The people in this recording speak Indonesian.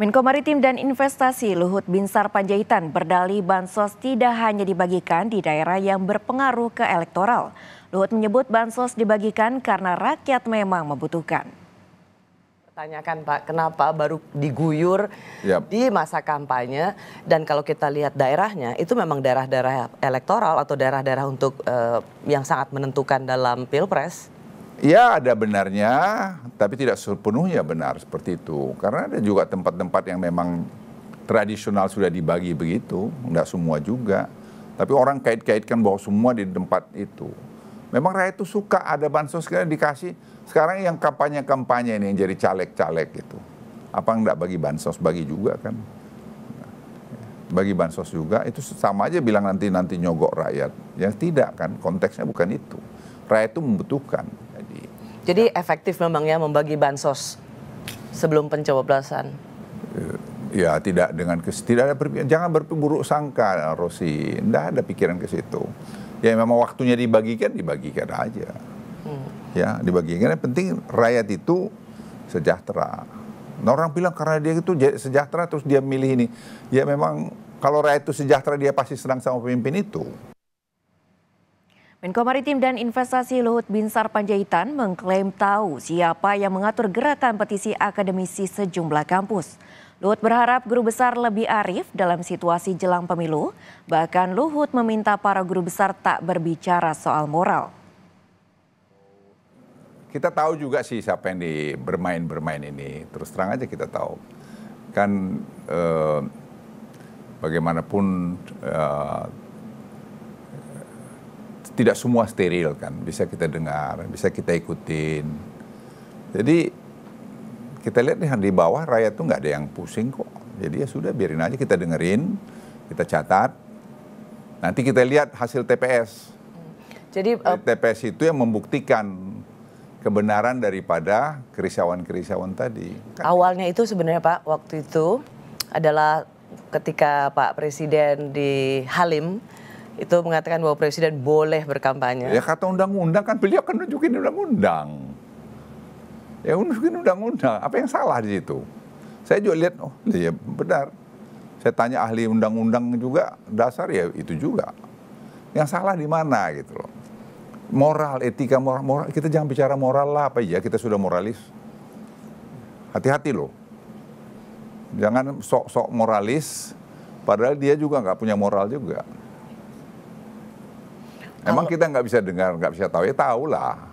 Menko Maritim dan Investasi Luhut Binsar Panjaitan berdali bansos tidak hanya dibagikan di daerah yang berpengaruh ke elektoral. Luhut menyebut bansos dibagikan karena rakyat memang membutuhkan. Tanyakan Pak, kenapa baru diguyur yep. Ya. di masa kampanye dan kalau kita lihat daerahnya itu memang daerah-daerah elektoral atau daerah-daerah untuk uh, yang sangat menentukan dalam pilpres Ya ada benarnya, tapi tidak sepenuhnya benar seperti itu. Karena ada juga tempat-tempat yang memang tradisional sudah dibagi begitu, enggak semua juga. Tapi orang kait-kaitkan bahwa semua di tempat itu. Memang rakyat itu suka ada bansos karena dikasih. Sekarang yang kampanye-kampanye ini yang jadi caleg-caleg itu, Apa enggak bagi bansos? Bagi juga kan. Bagi bansos juga, itu sama aja bilang nanti-nanti nyogok rakyat. Ya tidak kan, konteksnya bukan itu. Rakyat itu membutuhkan. Jadi ya. efektif memang ya membagi bansos sebelum pencoblosan. Ya, ya tidak dengan tidak ada jangan berburuk sangka Rosi, tidak ada pikiran ke situ. Ya memang waktunya dibagikan dibagikan aja. Hmm. Ya dibagikan yang penting rakyat itu sejahtera. Nah, orang bilang karena dia itu sejahtera terus dia milih ini. Ya memang kalau rakyat itu sejahtera dia pasti senang sama pemimpin itu. Menko Maritim dan Investasi Luhut Binsar Panjaitan mengklaim tahu siapa yang mengatur gerakan petisi akademisi sejumlah kampus. Luhut berharap guru besar lebih arif dalam situasi jelang pemilu, bahkan Luhut meminta para guru besar tak berbicara soal moral. Kita tahu juga sih siapa yang di bermain-bermain ini, terus terang aja kita tahu. Kan eh, bagaimanapun eh, tidak semua steril kan, bisa kita dengar, bisa kita ikutin. Jadi kita lihat nih di bawah rakyat tuh nggak ada yang pusing kok. Jadi ya sudah biarin aja kita dengerin, kita catat. Nanti kita lihat hasil TPS. Jadi uh, eh, TPS itu yang membuktikan kebenaran daripada kerisauan-kerisauan tadi. Kan? Awalnya itu sebenarnya Pak, waktu itu adalah ketika Pak Presiden di Halim itu mengatakan bahwa presiden boleh berkampanye. Ya kata undang-undang kan beliau kan nunjukin undang-undang. Ya nunjukin undang-undang. Apa yang salah di situ? Saya juga lihat, oh iya benar. Saya tanya ahli undang-undang juga, dasar ya itu juga. Yang salah di mana gitu loh. Moral, etika, moral, moral. Kita jangan bicara moral lah apa ya, kita sudah moralis. Hati-hati loh. Jangan sok-sok moralis, padahal dia juga nggak punya moral juga. Emang kita nggak bisa dengar, nggak bisa tahu ya tahu lah.